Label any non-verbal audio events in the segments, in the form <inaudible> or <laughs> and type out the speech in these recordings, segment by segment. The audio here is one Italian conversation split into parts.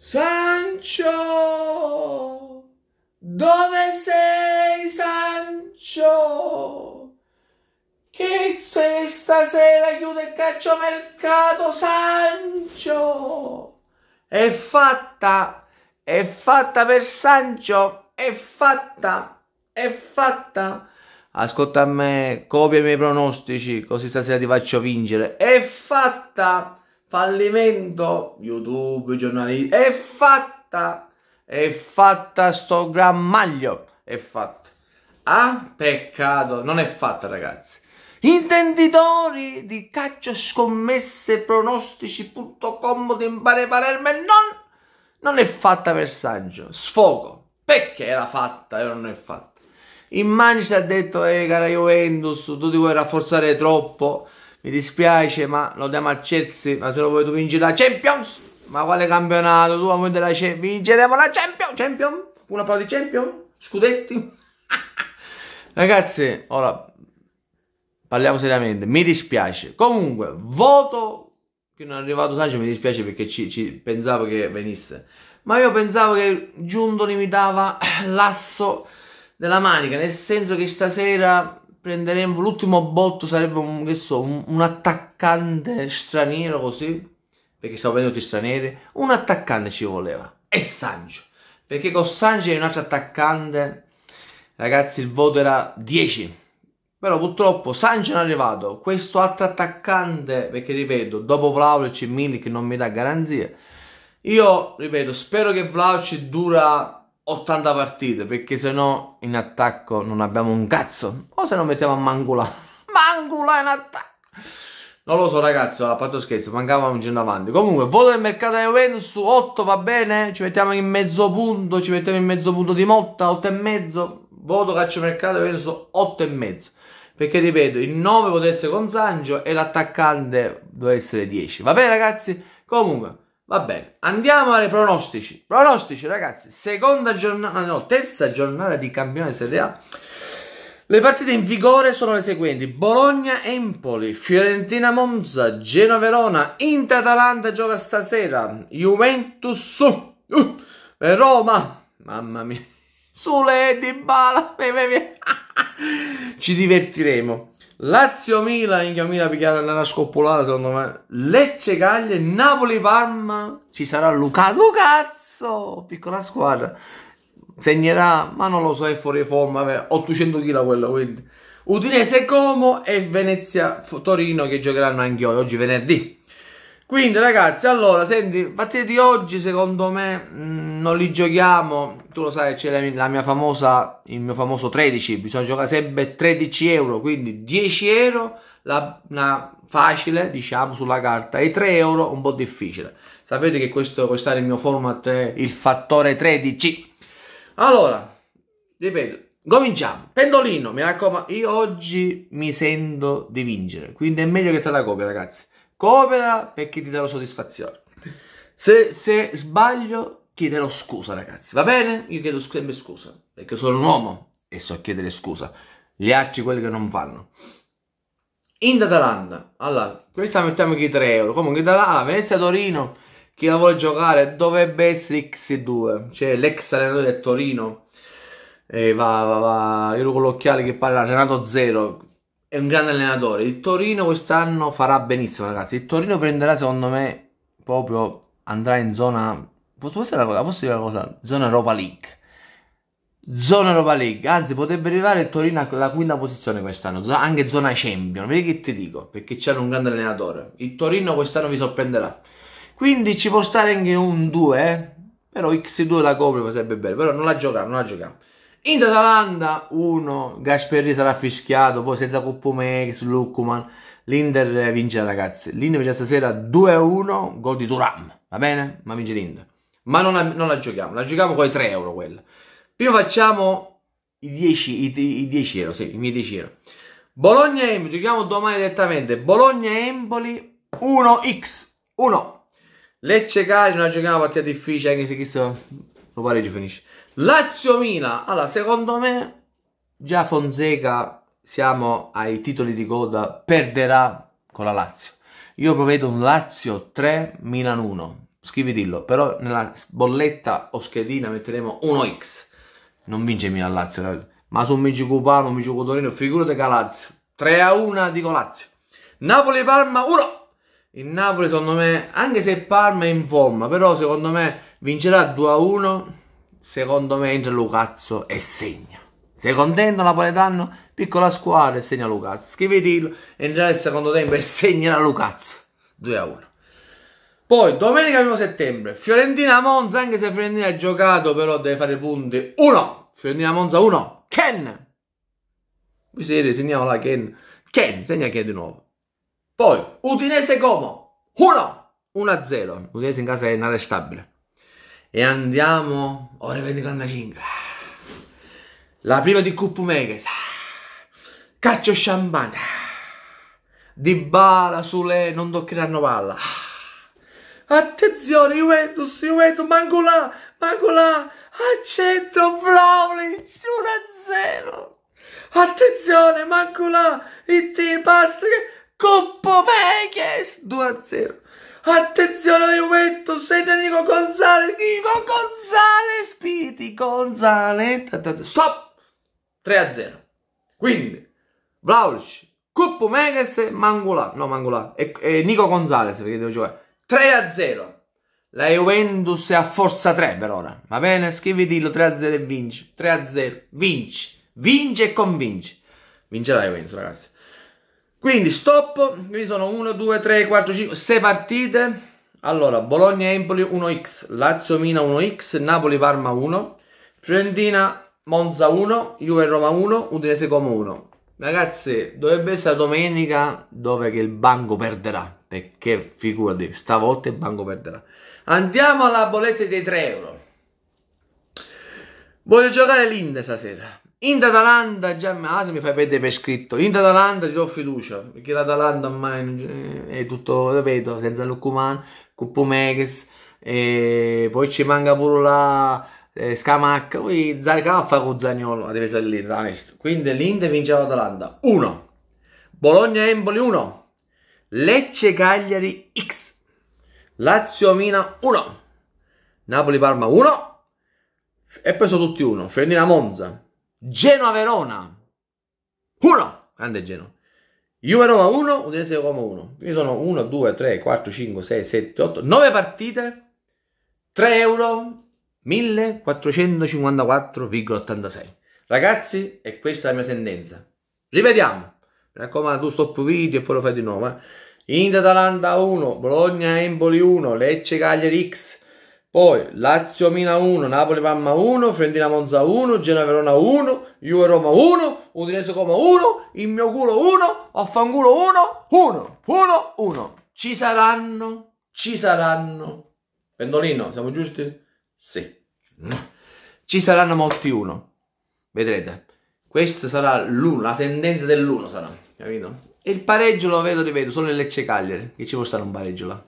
Sancho, dove sei Sancho? Che se stasera chiude il calciomercato Sancho? È fatta, è fatta per Sancho, è fatta, è fatta. Ascolta a me, copia i miei pronostici, così stasera ti faccio vincere. È fatta! fallimento, YouTube, giornalisti, è fatta, è fatta sto grammaglio, è fatta. Ah, peccato, non è fatta ragazzi. Intenditori di caccia scommesse pronostici.com di impare Palermo non, non è fatta per saggio sfogo, perché era fatta e non è fatta. si ha detto, eh cara Juventus, tu ti vuoi rafforzare troppo, mi dispiace, ma lo diamo a Chelsea. Ma se lo vuoi tu vincere la Champions? Ma quale campionato? Tu vuoi della Champions? Vinceremo la Champions? Champions? Una parola di Champions? Scudetti? <laughs> Ragazzi, ora parliamo seriamente. Mi dispiace. Comunque, voto che non è arrivato Sanchez mi dispiace perché ci, ci, pensavo che venisse. Ma io pensavo che Giunto limitava <clears throat> l'asso della manica, nel senso che stasera prenderemo l'ultimo botto sarebbe un, che so, un, attaccante straniero così perché stavo venuti stranieri un attaccante ci voleva e Sancho perché con Sancho e un altro attaccante ragazzi il voto era 10 però purtroppo Sancho non è arrivato questo altro attaccante perché ripeto dopo Vlaovic e Milik non mi dà garanzie io ripeto spero che Vlaovic dura 80 partite perché se no in attacco non abbiamo un cazzo o se non mettiamo a Mangula <laughs> Mangula in attacco non lo so ragazzi, a parte scherzo, mancava un giro avanti. Comunque, voto del mercato della Juventus, 8 va bene, ci mettiamo in mezzo punto, ci mettiamo in mezzo punto di Motta, 8 e mezzo. Voto calcio mercato Juventus, 8 e mezzo. Perché ripeto, il 9 potesse con Sancio e l'attaccante doveva essere 10. Va bene ragazzi? Comunque... Va bene, andiamo ai pronostici. Pronostici, ragazzi, seconda giornata, no, terza giornata di campione Serie A. Le partite in vigore sono le seguenti: Bologna-Empoli, Fiorentina-Monza, Genova-Verona, Inter-Atalanta gioca stasera, Juventus uh, Roma. Mamma mia. <laughs> Sule di bala. <laughs> <laughs> Ci divertiremo. Lazio Milan, anche a Milan picchiare una scoppolata secondo me. Lecce Gaglie, Napoli Parma, ci sarà Luca Lucazzo, piccola squadra. Segnerà, ma non lo so, è fuori forma, 800 kg quello, quindi. Udinese Como e Venezia Torino che giocheranno anche oggi, oggi venerdì. Quindi ragazzi, allora, senti, partite di oggi secondo me mh, mm, non li giochiamo, tu lo sai c'è la, la, mia famosa, il mio famoso 13, bisogna giocare sempre 13 euro, quindi 10 euro la, una facile diciamo sulla carta e 3 euro un po' difficile. Sapete che questo, questo è il mio format, è il fattore 13. Allora, ripeto, Cominciamo. Pendolino, mi raccomando, io oggi mi sento di vincere, quindi è meglio che te la copia, ragazzi. Coopera perché ti darò soddisfazione. Se, se sbaglio, chiederò scusa, ragazzi. Va bene? Io chiedo sempre scusa perché sono un uomo e so chiedere scusa. Gli altri, quelli che non vanno. In Atalanta, allora, questa mettiamo che 3 euro. Comunque, Atalanta, Venezia, Torino, chi la vuole giocare dovrebbe essere X2, cioè l'ex allenatore del Torino. E va, va, va. Io con l'occhiale che parla Renato Zero è un grande allenatore. Il Torino quest'anno farà benissimo, ragazzi. Il Torino prenderà, secondo me, proprio andrà in zona. Posso dire una cosa? Posso dire una cosa? Zona Europa League. Zona Europa League, anzi potrebbe arrivare il Torino alla quinta posizione quest'anno, anche zona Champion, vedi che ti dico, perché c'hanno un grande allenatore. Il Torino quest'anno vi sorprenderà. Quindi ci può stare anche un 2, eh? però X2 la copre sarebbe bello, però non la giocare, non la giocare. In Atalanta 1, Gasperri sarà fischiato, poi senza Coppomex, Luccuman. L'Inter vince ragazzi, l'Inter vince stasera 2-1, gol di Turam, va bene? Ma vince l'Inter. Ma non la, non la, giochiamo, la giochiamo con i 3 euro quella. Prima facciamo i 10, i, i 10 euro, sì, i miei 10 euro. Bologna-Empoli, giochiamo domani direttamente. Bologna-Empoli 1x, 1. Lecce-Cari, non la giochiamo una partita difficile, anche se questo lo pareggio finisce. Lazio Mina. Allora, secondo me già Fonseca siamo ai titoli di coda, perderà con la Lazio. Io provvedo un Lazio 3 Milan 1. Scrivitillo, però nella bolletta o schedina metteremo 1x. Non vince Milan Lazio, ma su Mici Cupano, Mici Cotorino, figurate che Lazio. 3 a 1 dico Lazio. Napoli Parma 1. Il Napoli secondo me, anche se Parma è in forma, però secondo me vincerà 2 a 1 Secondo me entra Lucazzo e segna. Sei contento Napoletano? Piccola squadra e segna Lucazzo. Scrivetelo, entra nel secondo tempo e segnerà Lucazzo. 2 a 1. Poi domenica 1 settembre, Fiorentina Monza, anche se Fiorentina ha giocato, però deve fare punti. 1. Fiorentina Monza 1. Ken. Voi siete, segniamo la Ken. Ken, segna Ken di nuovo. Poi Udinese Como 1. 1 a 0. Udinese in casa è inarrestabile e andiamo ore 20.45 la prima di Cup Megas caccio champagne di bala sulle non toccheranno palla attenzione Juventus Juventus manco là manco là a centro Vlaovic 1-0 attenzione manco là il team passa Coppo Megas 2-0 Attenzione alla Juventus, entra Nico Gonzalez, Nico Gonzalez, Piti Gonzalez, stop! 3 0. Quindi, Vlaovic, Coppo Megas e Mangolà, no Mangolà, e, e, Nico Gonzalez perché devo giocare. 3 0. La Juventus è a forza 3 per ora, va bene? Scrivetelo 3 0 e vinci, 3 0, vinci, Vince e convince. Vincerà la Juventus ragazzi. Quindi stop, quindi sono 1, 2, 3, 4, 5, 6 partite. Allora, Bologna-Empoli 1x, Lazio-Mina 1x, Napoli-Parma 1, Fiorentina-Monza 1, Juve-Roma 1, Udinese-Como 1. Ragazzi, dovrebbe essere domenica dove che il banco perderà, perché figurati, stavolta il banco perderà. Andiamo alla bolletta dei 3 euro. Voglio giocare l'Inde stasera. In Atalanta già ah, se mi fai vedere per scritto. In Atalanta ti do fiducia, perché l'Atalanta ormai è tutto, ripeto, senza Lucumano, Cuppomeghes, e poi ci manca pure la eh, Scamacca, poi Zarca va a fare con Zagnolo, deve salire da questo. Quindi l'Inter vince l'Atalanta 1, Bologna-Empoli 1, Lecce-Cagliari X, Lazio-Mina 1, Napoli-Parma 1, e poi sono tutti 1, Fiorentina-Monza. Genoa-Verona 1, grande Genoa. Juve-Roma 1, Udinese Roma 1. Quindi sono 1, 2, 3, 4, 5, 6, 7, 8, 9 partite, 3 euro, 1454,86. Ragazzi, e questa è la mia sentenza. Rivediamo. Mi raccomando, tu stop video e poi lo fai di nuovo. Eh. Inter Atalanta 1, Bologna Empoli 1, Lecce Cagliari X, poi Lazio Mina 1, Napoli Mamma 1, Frentina Monza 1, Genoa Verona 1, Juve Roma 1, Udinese Coma 1, il mio culo 1, Affangulo 1, 1, 1, 1. Ci saranno, ci saranno. Pendolino, siamo giusti? Sì. Mm. Ci saranno molti 1. Vedrete. Questa sarà l'1, la sentenza dell'1 sarà, capito? il pareggio lo vedo, ripeto, solo nel Lecce Cagliari, che ci può stare un pareggio là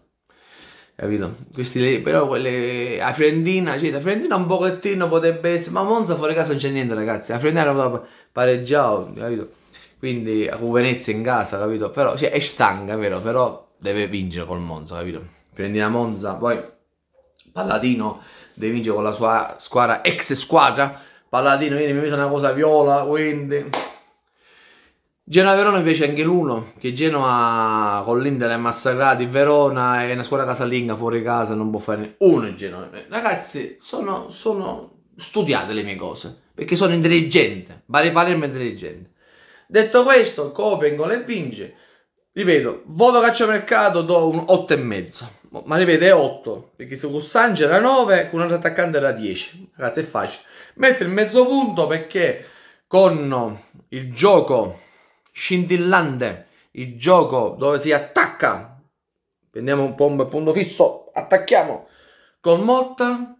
capito? Questi lì, però quelle a Fiorentina, cioè, a Fiorentina un pochettino potrebbe essere, ma Monza fuori casa non c'è niente, ragazzi. A Fiorentina era proprio pareggiato, capito? Quindi a Venezia in casa, capito? Però cioè, è stanca, vero? Però deve vincere col Monza, capito? Fiorentina Monza, poi Palladino deve vincere con la sua squadra ex squadra. Palladino, viene mi mette una cosa viola, quindi Genoa Verona invece anche l'uno, che Genoa con l'Inter è massacrati, Verona è una squadra casalinga fuori casa, non può fare uno in Genoa. Eh, ragazzi, sono, sono, studiate le mie cose, perché sono intelligente, vale Palermo intelligente. Detto questo, Copenhagen le vince, ripeto, voto calciomercato do un 8 e mezzo, ma ripeto è 8, perché se con Sanchez era 9, con un altro attaccante era 10, ragazzi è facile. Metto il mezzo punto perché con il gioco scintillante, il gioco dove si attacca, prendiamo un po' un punto fisso, attacchiamo con Motta,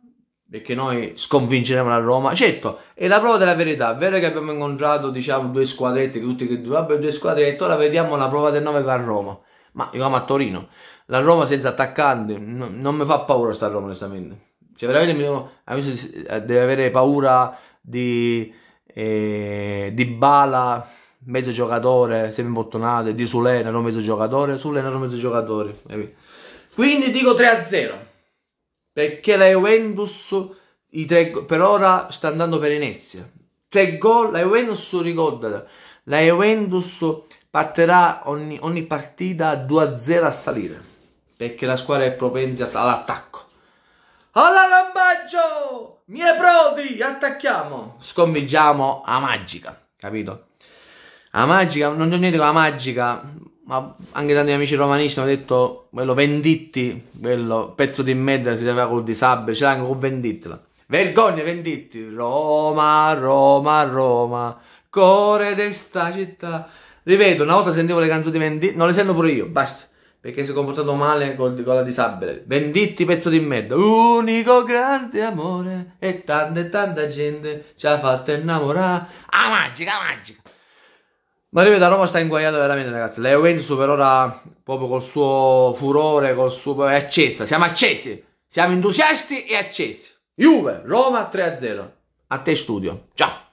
perché noi sconvinceremo la Roma, certo, è la prova della verità, è vero che abbiamo incontrato diciamo due squadrette, che tutti che due, vabbè due squadrette, ora vediamo la prova del 9 con a Roma, ma io amo a Torino, la Roma senza attaccanti, no, non mi fa paura sta Roma onestamente, cioè veramente mi deve avere paura di, eh, di Bala mezzo giocatore, sempre imbottonato, di Sulena non mezzo giocatore, Sulena non mezzo giocatore. Quindi dico 3-0, perché la Juventus tre, per ora sta andando per inezia. 3 gol, la Juventus ricordate, la Juventus partirà ogni, ogni partita 2-0 a salire, perché la squadra è propensa all'attacco. Alla rambaggio! Mie prodi, attacchiamo! Sconfiggiamo a magica, capito? La magica, non, c'è niente con la magica, ma anche tanti amici romanisti hanno detto quello venditti, quello pezzo di merda si sapeva col disabile, c'era anche con vendittela. Vergogna venditti, Roma, Roma, Roma, core desta città. Ripeto, una volta sentivo le canzoni di venditti, non le sento pure io, basta. Perché si è comportato male col, con la disabile. Venditti pezzo di merda. Unico grande amore. E tanta e tanta gente ci ha fatto innamorare. A magica, magica. Ma ripeto, Roma sta inguaiata veramente, ragazzi. La Juventus per ora, proprio col suo furore, col suo... è accesa. Siamo accesi. Siamo entusiasti e accesi. Juve, Roma 3-0. A te studio. Ciao.